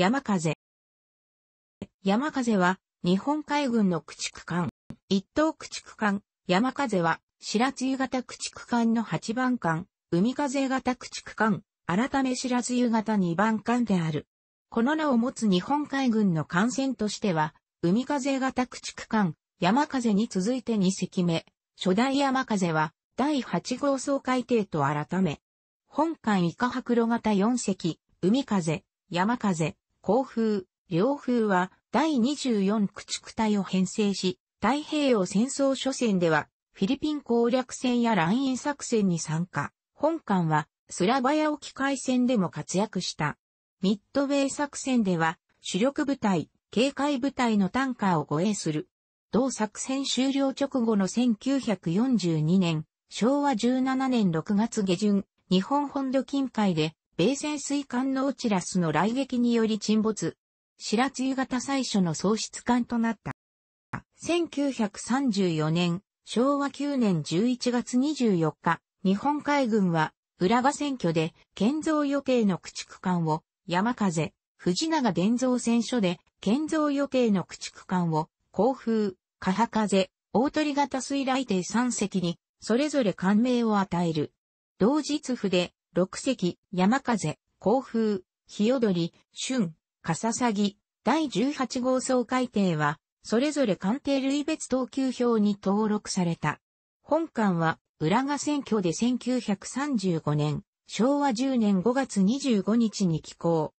山風。山風は、日本海軍の駆逐艦。一等駆逐艦、山風は、白露型駆逐艦の8番艦、海風型駆逐艦、改め白露型2番艦である。この名を持つ日本海軍の艦船としては、海風型駆逐艦、山風に続いて2隻目、初代山風は、第8号総海艇と改め、本艦イカ白露型4隻、海風、山風、航風、両風は第24駆逐隊を編成し、太平洋戦争初戦ではフィリピン攻略戦や乱イ作戦に参加。本艦はスラバヤ沖海戦でも活躍した。ミッドウェイ作戦では主力部隊、警戒部隊のタンカーを護衛する。同作戦終了直後の1942年、昭和17年6月下旬、日本本土近海で米潜水艦のオチラスの雷撃により沈没。白露型最初の喪失艦となった。1934年、昭和9年11月24日、日本海軍は、浦賀選挙で建造予定の駆逐艦を山風、藤永伝造船所で建造予定の駆逐艦を甲風、加風、大鳥型水雷艇3隻にそれぞれ艦名を与える。同日筆、で六石、山風、甲風、日踊り、春、笠さぎ、第十八号総改定は、それぞれ官邸類別等級表に登録された。本館は、浦賀選挙で1935年、昭和10年5月25日に寄港。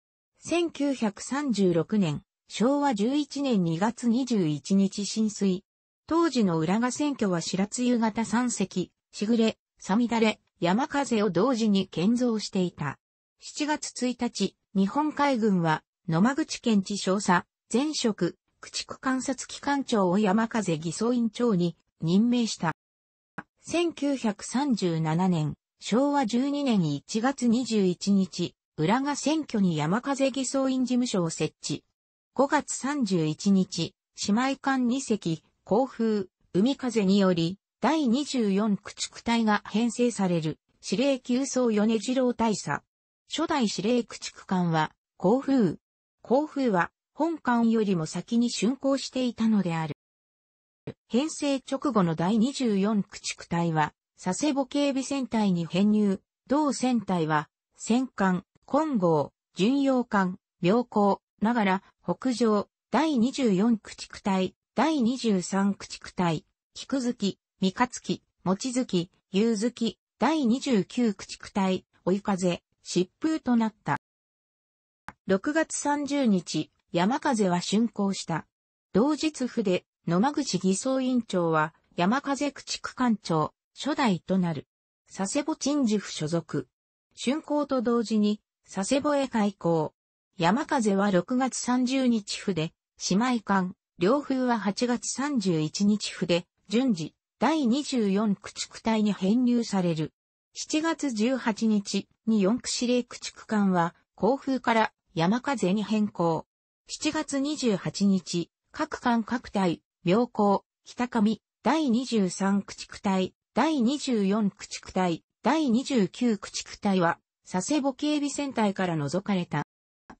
1936年、昭和11年2月21日浸水。当時の浦賀選挙は白露型三隻、しぐれ、さみだれ、山風を同時に建造していた。7月1日、日本海軍は、野間口県地少佐、前職、駆逐観察機関長を山風偽装院長に任命した。1937年、昭和12年1月21日、浦賀選挙に山風偽装院事務所を設置。5月31日、姉妹艦2隻、航風、海風により、第24駆逐隊が編成される司令級総米次郎大佐。初代司令駆逐艦は、甲風。甲風は、本艦よりも先に竣工していたのである。編成直後の第24駆逐隊は、佐世保警備戦隊に編入。同戦隊は、戦艦、金剛、巡洋艦、妙高、ながら、北上、第24駆逐隊、第23駆逐隊、菊月、三日月、望月、夕月、第29駆逐隊、追い風、疾風となった。6月30日、山風は竣工した。同日府で、野間口偽装委員長は、山風駆逐艦長、初代となる。佐世保鎮守府所属。竣工と同時に、佐世保へ開港。山風は6月30日府で、姉妹艦、両風は8月31日府で、順次、第24駆逐隊に編入される。7月18日に4区指令駆逐艦は、甲風から山風に変更。7月28日、各艦各隊、妙高、北上、第23駆逐隊、第24駆逐隊、第29駆逐隊は、佐世保警備戦隊から除かれた。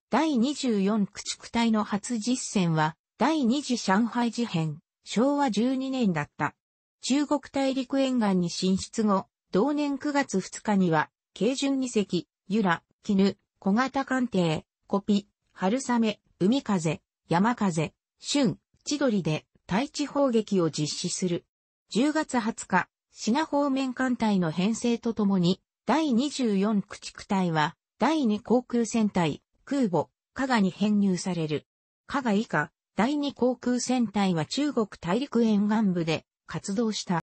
第24駆逐隊の初実戦は、第2次上海事変、昭和12年だった。中国大陸沿岸に進出後、同年9月2日には、軽巡二隻、由良、絹、小型艦艇、コピ、春雨、海風、山風、春、千鳥で、対地砲撃を実施する。10月20日、品方面艦隊の編成とともに、第24駆逐隊は、第2航空戦隊、空母、加賀に編入される。加賀以下、第2航空戦隊は中国大陸沿岸部で、活動した。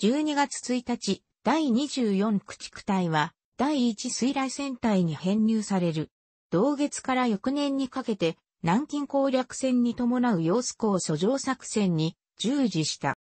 12月1日、第24駆逐隊は、第1水雷戦隊に編入される。同月から翌年にかけて、南京攻略戦に伴う様子港遡上作戦に従事した。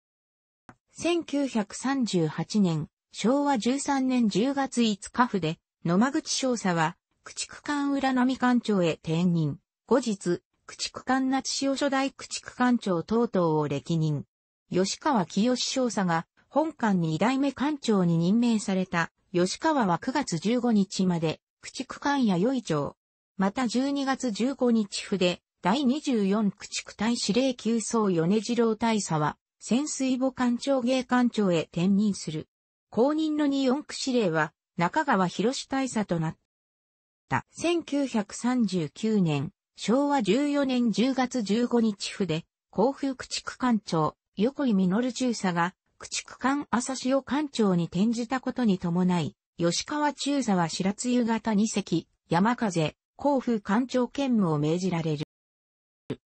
1938年、昭和13年10月5日府で、野間口少佐は、駆逐艦浦波艦長へ転任。後日、駆逐艦夏潮初代駆逐艦長等々を歴任。吉川清少佐が本館に二代目館長に任命された吉川は9月15日まで駆逐館や与井町。また12月15日筆第24駆逐隊司令級総米次郎大佐は潜水母艦長芸艦長へ転任する。後任の24区司令は中川博士大佐となった。1939年、昭和14年10月15日筆、甲府駆逐艦長、横井実中佐が、駆逐艦朝潮艦長に転じたことに伴い、吉川中佐は白津夕方二隻、山風、甲府艦長兼務を命じられる。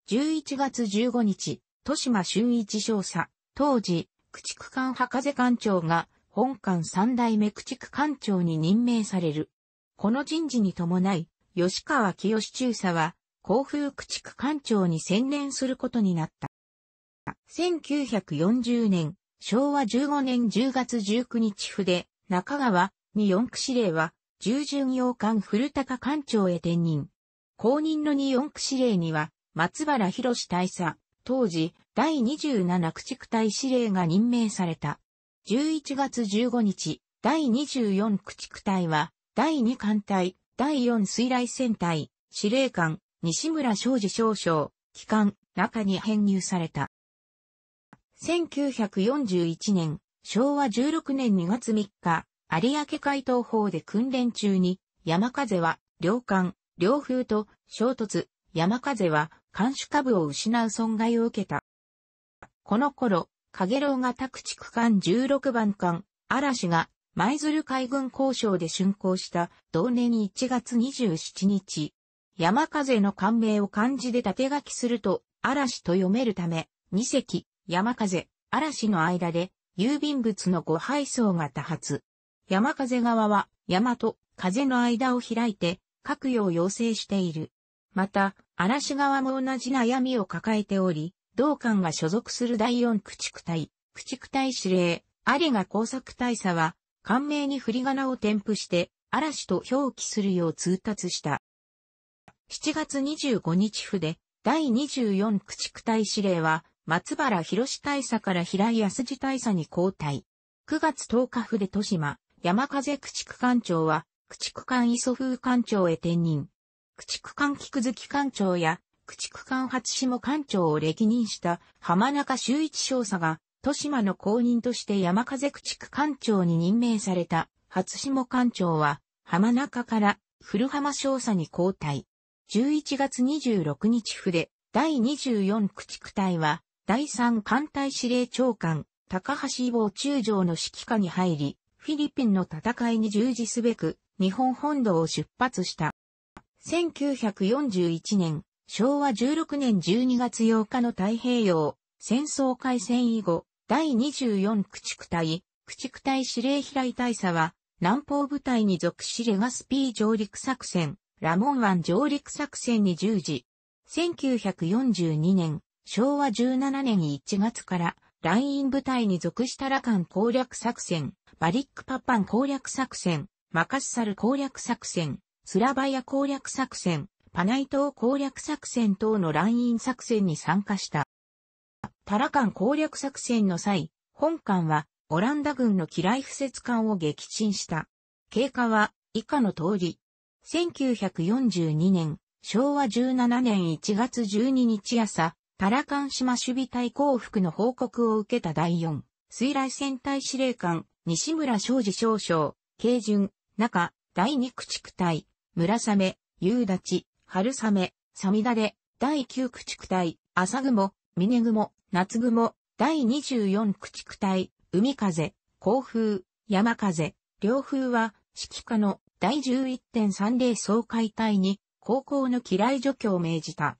11月15日、豊島俊一少佐、当時、駆逐艦博士艦長が、本艦三代目駆逐艦長に任命される。この人事に伴い、吉川清中佐は、甲府駆逐艦長に専念することになった。1940年、昭和15年10月19日筆、中川に四区司令は、従順洋館古高館長へ転任。後任の二四区司令には、松原博大佐、当時、第27駆逐隊司令が任命された。11月15日、第24駆逐隊は、第2艦隊、第4水雷戦隊、司令官、西村昌司少将、機関、中に編入された。1941年、昭和16年2月3日、有明海東方で訓練中に、山風は、両艦、両風と衝突、山風は、艦首下部を失う損害を受けた。この頃、影郎が宅地区艦16番艦、嵐が、舞鶴海軍交渉で竣工した同年1月27日、山風の艦名を漢字で縦書きすると、嵐と読めるため、2隻、山風、嵐の間で、郵便物の誤配送が多発。山風側は、山と風の間を開いて、書くよう要請している。また、嵐側も同じ悩みを抱えており、同館が所属する第四駆逐隊、駆逐隊司令、有賀工作大佐は、官名に振り仮名を添付して、嵐と表記するよう通達した。7月25日府で、第24駆逐隊司令は、松原博士大佐から平井康次大佐に交代。9月10日府で豊島、山風駆逐艦長は、駆逐艦磯風艦長へ転任。駆逐艦菊月艦長や、駆逐艦初下艦長を歴任した浜中修一少佐が、豊島の後任として山風駆逐艦長に任命された、初下艦長は、浜中から古浜少佐に交代。11月26日筆、第24駆逐隊は、第3艦隊司令長官、高橋坊中将の指揮下に入り、フィリピンの戦いに従事すべく、日本本土を出発した。1941年、昭和16年12月8日の太平洋戦争開戦以後、第24駆逐隊、駆逐隊司令平井大佐は、南方部隊に属しレガスピー上陸作戦、ラモン湾上陸作戦に従事。1942年、昭和17年1月からライン部隊に属したラカン攻略作戦、バリックパパン攻略作戦、マカッサル攻略作戦、スラバヤ攻略作戦、パナイ島攻略作戦等のライン作戦に参加した。タラカン攻略作戦の際、本艦はオランダ軍の機雷不設艦を撃沈した。経過は以下の通り。1942年、昭和17年1月12日朝、パラカン島守備隊降伏の報告を受けた第4、水雷戦隊司令官、西村昌司少将、慶順、中、第2駆逐隊、村雨、夕立、春雨、サミダで、第9駆逐隊、朝雲、峰雲、夏雲、第24駆逐隊、海風、降風、山風、両風は、指揮下の第11.30総会隊に、高校の機雷除去を命じた。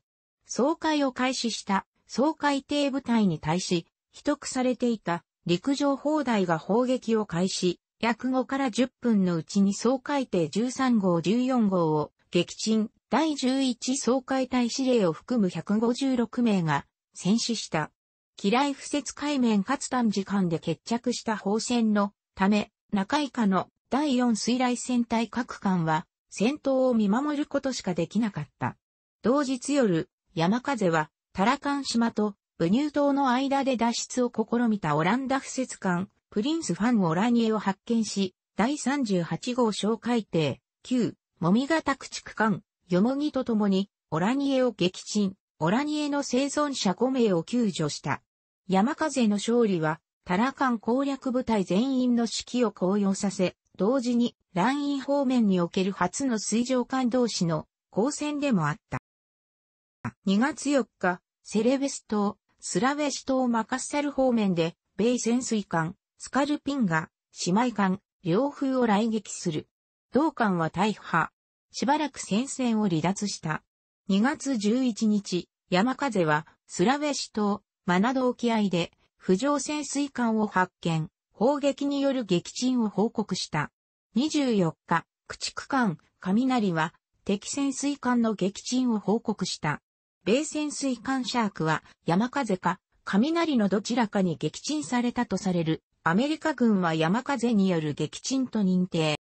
総会を開始した総会艇部隊に対し、秘匿されていた陸上砲台が砲撃を開始、約5から10分のうちに総会艇13号14号を撃沈、第11総会隊司令を含む156名が戦死した。機雷不設海面かつ短時間で決着した砲戦のため、中以下の第4水雷戦隊各艦は戦闘を見守ることしかできなかった。同日夜、山風は、タラカン島とブニュー島の間で脱出を試みたオランダ不設艦、プリンス・ファン・オラニエを発見し、第38号小海底、旧、もみがた駆逐艦、ヨモギと共に、オラニエを撃沈、オラニエの生存者5名を救助した。山風の勝利は、タラカン攻略部隊全員の指揮を高揚させ、同時に、ライン方面における初の水上艦同士の交戦でもあった。2月4日、セレベス島、スラウェシ島マカッサル方面で、米潜水艦、スカルピンが、姉妹艦、両風を来撃する。同艦は大破。しばらく戦線を離脱した。2月11日、山風は、スラウェシ島、マナド沖合で、浮上潜水艦を発見、砲撃による撃沈を報告した。24日、駆逐艦、雷は、敵潜水艦の撃沈を報告した。米潜水艦シャークは山風か雷のどちらかに撃沈されたとされるアメリカ軍は山風による撃沈と認定。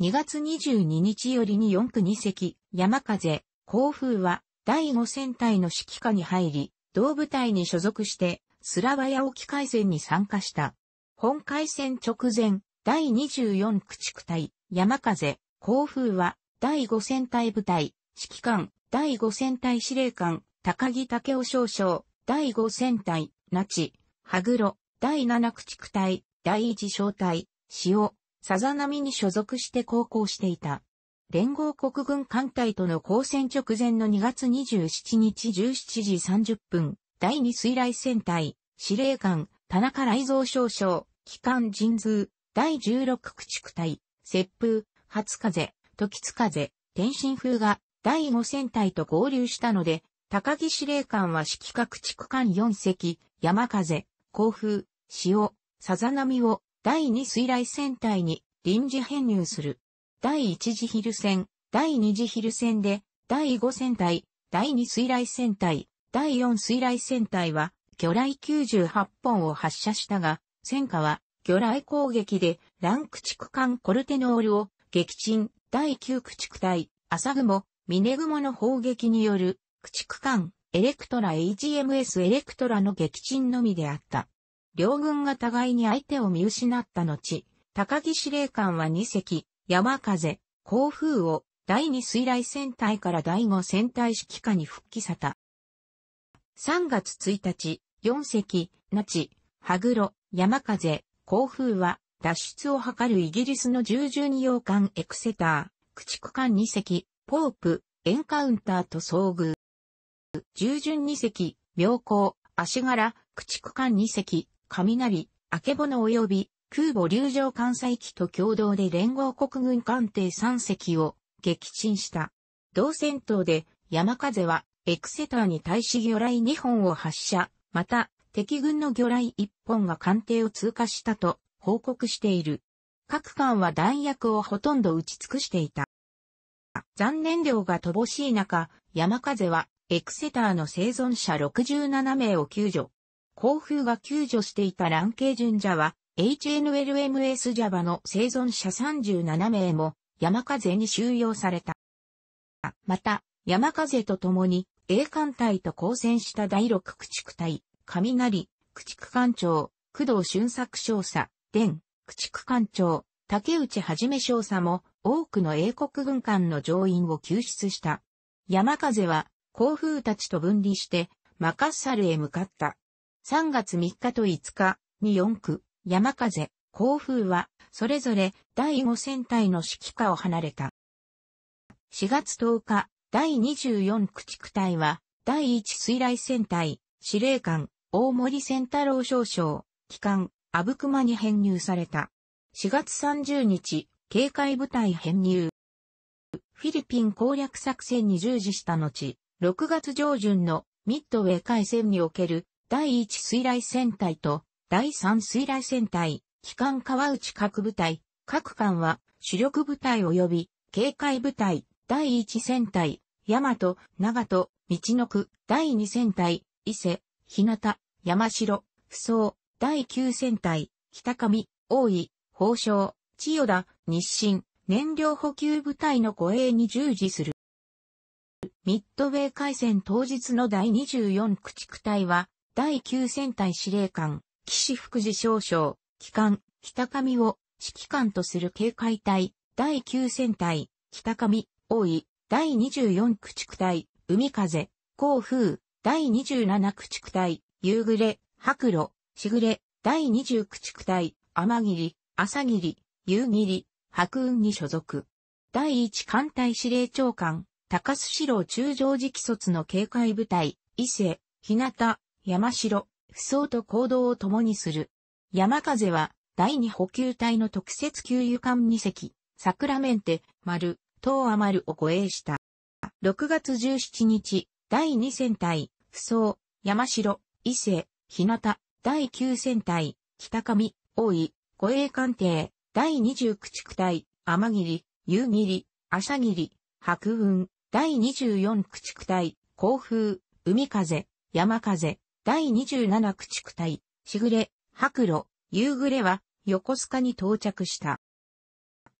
2月22日よりに4区2隻、山風、甲風は第5戦隊の指揮下に入り、同部隊に所属してスラワヤ沖海戦に参加した。本海戦直前、第24駆逐隊、山風、甲風は第5戦隊部隊、指揮官、第5戦隊司令官、高木武雄少将、第5戦隊、那智、羽黒、第7駆逐隊、第1小隊、塩、さざ波に所属して航行していた。連合国軍艦隊との交戦直前の2月27日17時30分、第2水雷戦隊、司令官、田中雷蔵少将、機関神通、第16駆逐隊、接風、初風、時津風、天津風が第5戦隊と合流したので、高木司令官は指揮各地区艦4隻、山風、甲風、潮、さざ波を第2水雷戦隊に臨時編入する。第1次ヒル戦、第2次ヒル戦で、第5戦隊、第2水雷戦隊、第4水雷戦隊は、魚雷98本を発射したが、戦火は魚雷攻撃でラン駆逐艦コルテノールを撃沈、第9駆逐隊、朝雲、ミネグモの砲撃による駆逐艦エレクトラ HMS エレクトラの撃沈のみであった。両軍が互いに相手を見失った後、高木司令官は2隻、山風、甲風を第2水雷戦隊から第5戦隊指揮下に復帰さた。3月1日、4隻、那智、羽黒、山風、甲風は脱出を図るイギリスの従順洋艦エクセター、駆逐艦2隻、ポープ、エンカウンターと遭遇。従順二隻、妙高、足柄、駆逐艦二隻、雷、明けぼの及び、空母流上艦載機と共同で連合国軍艦艇三隻を撃沈した。同戦闘で山風はエクセターに対し魚雷二本を発射、また敵軍の魚雷一本が艦艇を通過したと報告している。各艦は弾薬をほとんど撃ち尽くしていた。残念量が乏しい中、山風は、エクセターの生存者67名を救助。甲風が救助していたランケージュンジャは、HNLMS ジャバの生存者37名も、山風に収容された。また、山風と共に、A 艦隊と交戦した第6駆逐隊、雷、駆逐艦長、工藤俊作少佐、伝、駆逐艦長、竹内はじめ少佐も、多くの英国軍艦の乗員を救出した。山風は、航風たちと分離して、マカッサルへ向かった。3月3日と5日に4区、山風、航風は、それぞれ第5戦隊の指揮下を離れた。4月10日、第24駆逐隊は、第1水雷戦隊、司令官、大森仙太郎少将、機関、阿武隈に編入された。4月30日、警戒部隊編入。フィリピン攻略作戦に従事した後、6月上旬のミッドウェー海戦における第1水雷戦隊と第3水雷戦隊、機関川内各部隊、各艦は主力部隊及び警戒部隊、第1戦隊、大和、長戸、道の区、第2戦隊、伊勢、日向、山城、不走、第9戦隊、北上、大井、宝生、千代田、日清、燃料補給部隊の護衛に従事する。ミッドウェー海戦当日の第24駆逐隊は、第9戦隊司令官、岸福次少将、機関、北上を指揮官とする警戒隊、第9戦隊、北上、大井、第24駆逐隊、海風、甲風、第27駆逐隊、夕暮れ、白露、しぐれ、第20駆逐隊、天霧、朝霧、夕霧、白雲に所属。第一艦隊司令長官、高須四郎中将時期卒の警戒部隊、伊勢、日向、山城、不相と行動を共にする。山風は、第二補給隊の特設給油艦2隻、桜メンテ、丸、東亜丸を護衛した。6月17日、第2戦隊、不相、山城、伊勢、日向、第9戦隊、北上、大井、護衛艦艇、第2駆区隊、天霧、夕霧、朝霧、白雲、第24駆逐隊、甲風、海風、山風、第27駆逐隊、しぐれ、白露、夕暮れは、横須賀に到着した。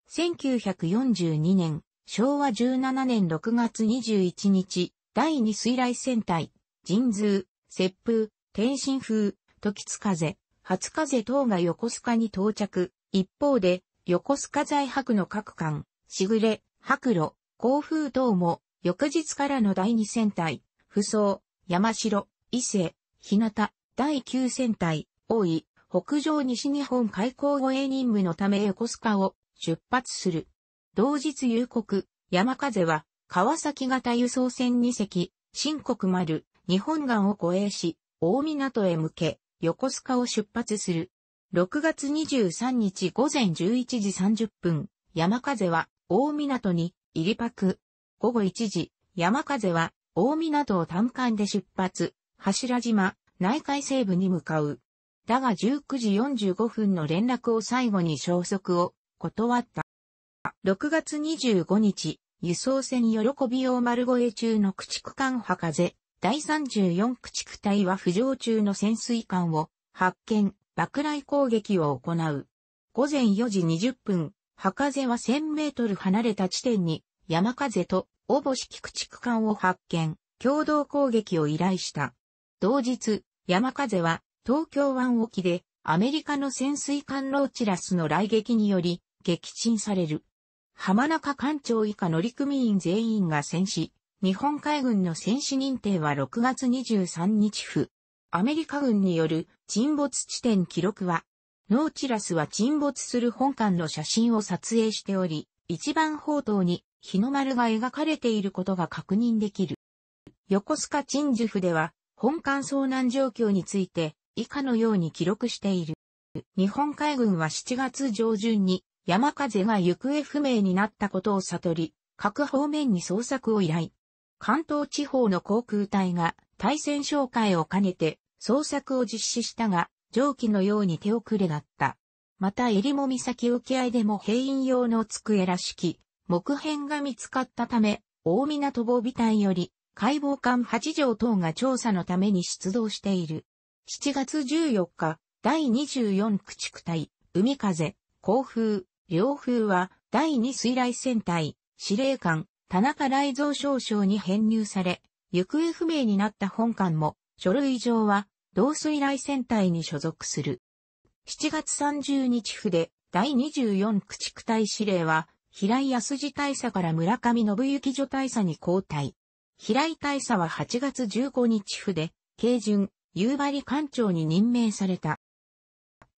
1942年、昭和17年6月21日、第2水雷戦隊、神通、雪風、天津風、時津風、初風等が横須賀に到着、一方で、横須賀在泊の各艦、しぐれ、白露、甲風等も、翌日からの第二戦隊、不走、山城、伊勢、日向、第九戦隊、大井、北上西日本海港護衛任務のため横須賀を出発する。同日夕刻、山風は、川崎型輸送船2隻、新国丸、日本岸を護衛し、大港へ向け、横須賀を出発する。6月23日午前11時30分、山風は大港に入りパク。午後1時、山風は大港を単管で出発、柱島、内海西部に向かう。だが19時45分の連絡を最後に消息を断った。6月25日、輸送船喜び用丸越え中の駆逐艦破風、第34駆逐隊は浮上中の潜水艦を発見。落雷攻撃を行う。午前4時20分、博士は1000メートル離れた地点に山風とお星菊地区間を発見、共同攻撃を依頼した。同日、山風は東京湾沖でアメリカの潜水艦ローチラスの来撃により撃沈される。浜中艦長以下乗組員全員が戦死。日本海軍の戦死認定は6月23日付。アメリカ軍による沈没地点記録は、ノーチラスは沈没する本艦の写真を撮影しており、一番砲塔に日の丸が描かれていることが確認できる。横須賀鎮守府では、本艦遭難状況について、以下のように記録している。日本海軍は7月上旬に山風が行方不明になったことを悟り、各方面に捜索を依頼。関東地方の航空隊が対戦紹介を兼ねて捜索を実施したが、上記のように手遅れだった。また、襟裳岬沖合でも兵員用の机らしき木片が見つかったため、大港防備隊より解剖艦8条等が調査のために出動している。7月14日、第24駆逐隊、海風、航風、両風は、第2水雷戦隊、司令官、田中雷蔵少将に編入され、行方不明になった本館も、書類上は、同水雷戦隊に所属する。7月30日府で、第24駆逐隊司令は、平井康次大佐から村上信行助大佐に交代。平井大佐は8月15日府で、慶順、夕張艦長に任命された。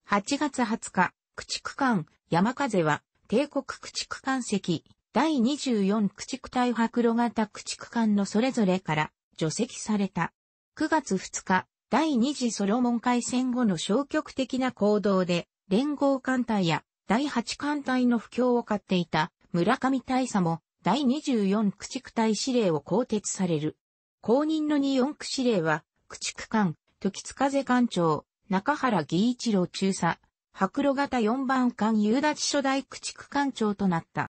8月20日、駆逐艦、山風は、帝国駆逐艦籍、第24駆逐隊白露型駆逐艦のそれぞれから除籍された。9月2日、第二次ソロモン海戦後の消極的な行動で、連合艦隊や第8艦隊の不況を買っていた村上大佐も第24駆逐隊司令を更迭される。後任の24駆司令は、駆逐艦、時津風艦長、中原義一郎中佐、白露型4番艦夕立初代駆逐艦長となった。